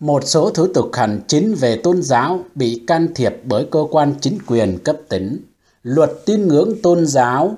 Một số thủ tục hành chính về tôn giáo bị can thiệp bởi cơ quan chính quyền cấp tỉnh. Luật Tin ngưỡng tôn giáo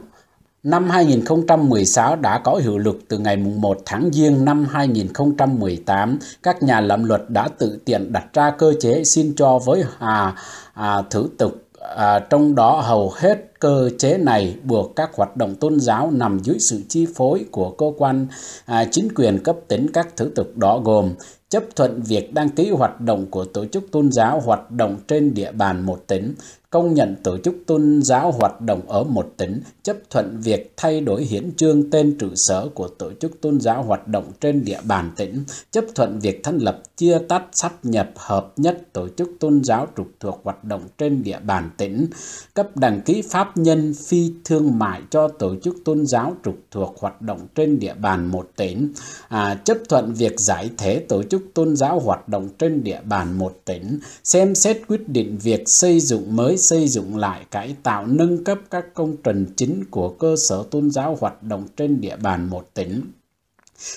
năm 2016 đã có hiệu lực từ ngày 1 tháng Giêng năm 2018. Các nhà lập luật đã tự tiện đặt ra cơ chế xin cho với hà à, à thủ tục, à, trong đó hầu hết cơ chế này buộc các hoạt động tôn giáo nằm dưới sự chi phối của cơ quan à, chính quyền cấp tỉnh các thủ tục đó gồm chấp thuận việc đăng ký hoạt động của tổ chức tôn giáo hoạt động trên địa bàn một tỉnh, công nhận tổ chức tôn giáo hoạt động ở một tỉnh, chấp thuận việc thay đổi hiến trương tên trụ sở của tổ chức tôn giáo hoạt động trên địa bàn tỉnh, chấp thuận việc thành lập chia tách sắp nhập hợp nhất tổ chức tôn giáo trục thuộc hoạt động trên địa bàn tỉnh, cấp đăng ký pháp pháp nhân phi thương mại cho tổ chức tôn giáo trực thuộc hoạt động trên địa bàn một tỉnh, à, chấp thuận việc giải thể tổ chức tôn giáo hoạt động trên địa bàn một tỉnh, xem xét quyết định việc xây dựng mới, xây dựng lại, cải tạo, nâng cấp các công trình chính của cơ sở tôn giáo hoạt động trên địa bàn một tỉnh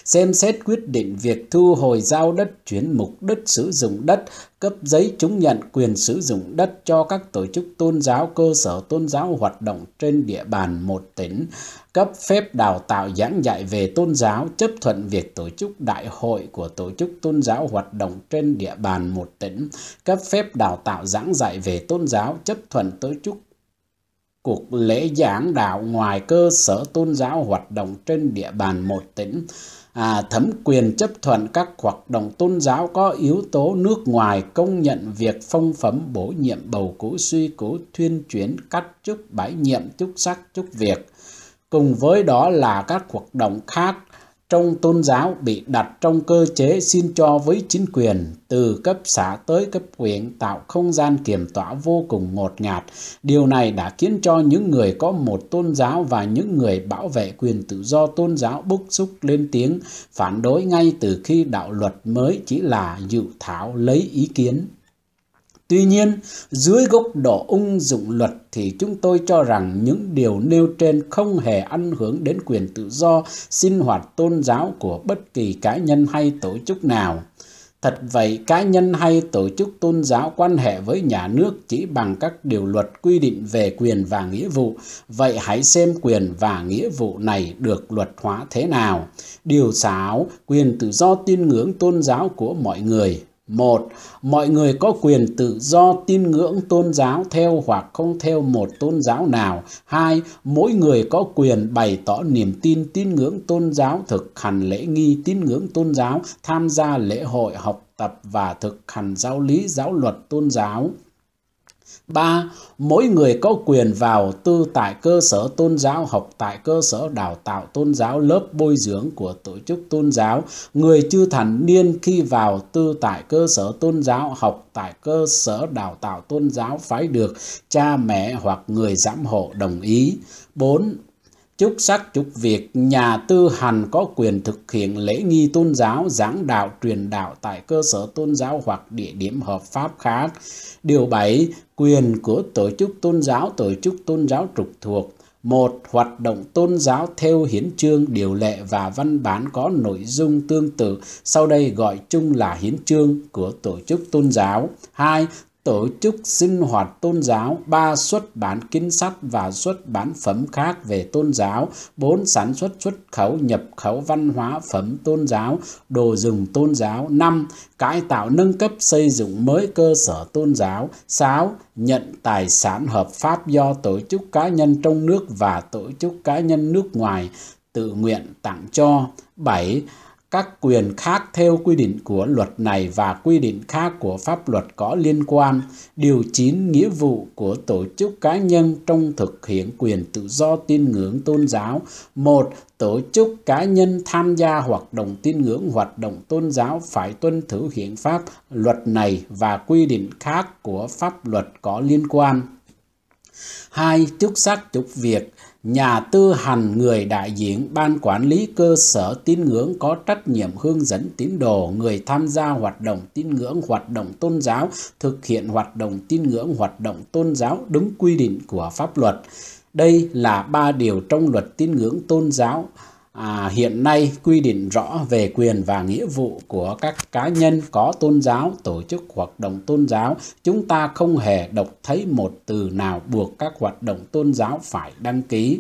xem xét quyết định việc thu hồi giao đất chuyển mục đích sử dụng đất cấp giấy chứng nhận quyền sử dụng đất cho các tổ chức tôn giáo cơ sở tôn giáo hoạt động trên địa bàn một tỉnh cấp phép đào tạo giảng dạy về tôn giáo chấp thuận việc tổ chức đại hội của tổ chức tôn giáo hoạt động trên địa bàn một tỉnh cấp phép đào tạo giảng dạy về tôn giáo chấp thuận tổ chức cuộc lễ giảng đạo ngoài cơ sở tôn giáo hoạt động trên địa bàn một tỉnh à, thẩm quyền chấp thuận các hoạt động tôn giáo có yếu tố nước ngoài công nhận việc phong phẩm bổ nhiệm bầu cử suy cử thuyên chuyển cắt chức bãi nhiệm chức sắc chức việc cùng với đó là các hoạt động khác trong tôn giáo bị đặt trong cơ chế xin cho với chính quyền từ cấp xã tới cấp huyện tạo không gian kiểm tỏa vô cùng ngột ngạt. Điều này đã khiến cho những người có một tôn giáo và những người bảo vệ quyền tự do tôn giáo bức xúc lên tiếng phản đối ngay từ khi đạo luật mới chỉ là dự thảo lấy ý kiến. Tuy nhiên, dưới góc độ ung dụng luật thì chúng tôi cho rằng những điều nêu trên không hề ảnh hưởng đến quyền tự do sinh hoạt tôn giáo của bất kỳ cá nhân hay tổ chức nào. Thật vậy, cá nhân hay tổ chức tôn giáo quan hệ với nhà nước chỉ bằng các điều luật quy định về quyền và nghĩa vụ. Vậy hãy xem quyền và nghĩa vụ này được luật hóa thế nào. Điều 6. Quyền tự do tin ngưỡng tôn giáo của mọi người một, Mọi người có quyền tự do tin ngưỡng tôn giáo theo hoặc không theo một tôn giáo nào. hai, Mỗi người có quyền bày tỏ niềm tin tin ngưỡng tôn giáo, thực hành lễ nghi tin ngưỡng tôn giáo, tham gia lễ hội, học tập và thực hành giáo lý giáo luật tôn giáo. 3. Mỗi người có quyền vào tư tại cơ sở tôn giáo, học tại cơ sở đào tạo tôn giáo, lớp bồi dưỡng của tổ chức tôn giáo. Người chưa thành niên khi vào tư tại cơ sở tôn giáo, học tại cơ sở đào tạo tôn giáo phải được cha mẹ hoặc người giám hộ đồng ý. 4 chức sắc chức việc nhà tư hành có quyền thực hiện lễ nghi tôn giáo giảng đạo truyền đạo tại cơ sở tôn giáo hoặc địa điểm hợp pháp khác điều 7 quyền của tổ chức tôn giáo tổ chức tôn giáo trực thuộc một hoạt động tôn giáo theo hiến chương điều lệ và văn bản có nội dung tương tự sau đây gọi chung là hiến chương của tổ chức tôn giáo hai tổ chức sinh hoạt tôn giáo, 3. xuất bản kinh sách và xuất bản phẩm khác về tôn giáo, 4. sản xuất xuất khẩu nhập khẩu văn hóa phẩm tôn giáo, đồ dùng tôn giáo, 5. cải tạo nâng cấp xây dựng mới cơ sở tôn giáo, 6. nhận tài sản hợp pháp do tổ chức cá nhân trong nước và tổ chức cá nhân nước ngoài tự nguyện tặng cho, 7 các quyền khác theo quy định của luật này và quy định khác của pháp luật có liên quan, điều chín nghĩa vụ của tổ chức cá nhân trong thực hiện quyền tự do tin ngưỡng tôn giáo. một Tổ chức cá nhân tham gia hoạt động tin ngưỡng hoạt động tôn giáo phải tuân thủ hiến pháp, luật này và quy định khác của pháp luật có liên quan. hai Chức sắc chức việc nhà tư hành người đại diện ban quản lý cơ sở tín ngưỡng có trách nhiệm hướng dẫn tín đồ người tham gia hoạt động tín ngưỡng hoạt động tôn giáo thực hiện hoạt động tín ngưỡng hoạt động tôn giáo đúng quy định của pháp luật đây là ba điều trong luật tín ngưỡng tôn giáo à, hiện nay quy định rõ về quyền và nghĩa vụ của các cá nhân có tôn giáo, tổ chức hoạt động tôn giáo. Chúng ta không hề đọc thấy một từ nào buộc các hoạt động tôn giáo phải đăng ký.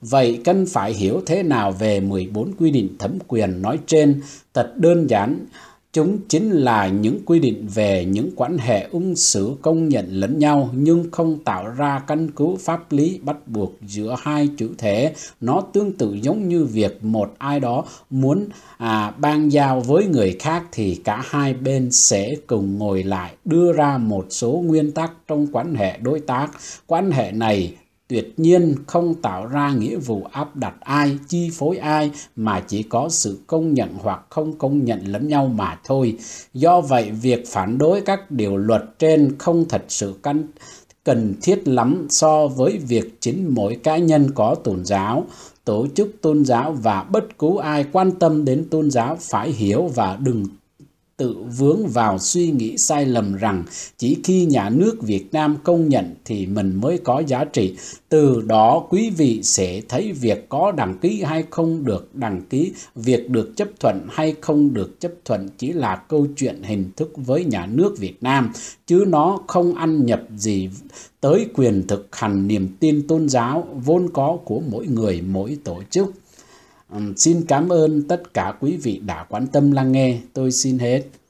Vậy cần phải hiểu thế nào về 14 quy định thẩm quyền nói trên? Thật đơn giản, Chúng chính là những quy định về những quan hệ ứng xử công nhận lẫn nhau nhưng không tạo ra căn cứ pháp lý bắt buộc giữa hai chủ thể. Nó tương tự giống như việc một ai đó muốn à, ban giao với người khác thì cả hai bên sẽ cùng ngồi lại đưa ra một số nguyên tắc trong quan hệ đối tác. Quan hệ này tuyệt nhiên không tạo ra nghĩa vụ áp đặt ai, chi phối ai mà chỉ có sự công nhận hoặc không công nhận lẫn nhau mà thôi. Do vậy, việc phản đối các điều luật trên không thật sự căn cần thiết lắm so với việc chính mỗi cá nhân có tôn giáo, tổ chức tôn giáo và bất cứ ai quan tâm đến tôn giáo phải hiểu và đừng tự vướng vào suy nghĩ sai lầm rằng chỉ khi nhà nước Việt Nam công nhận thì mình mới có giá trị. Từ đó quý vị sẽ thấy việc có đăng ký hay không được đăng ký, việc được chấp thuận hay không được chấp thuận chỉ là câu chuyện hình thức với nhà nước Việt Nam, chứ nó không ăn nhập gì tới quyền thực hành niềm tin tôn giáo vốn có của mỗi người mỗi tổ chức xin cảm ơn tất cả quý vị đã quan tâm lắng nghe. Tôi xin hết.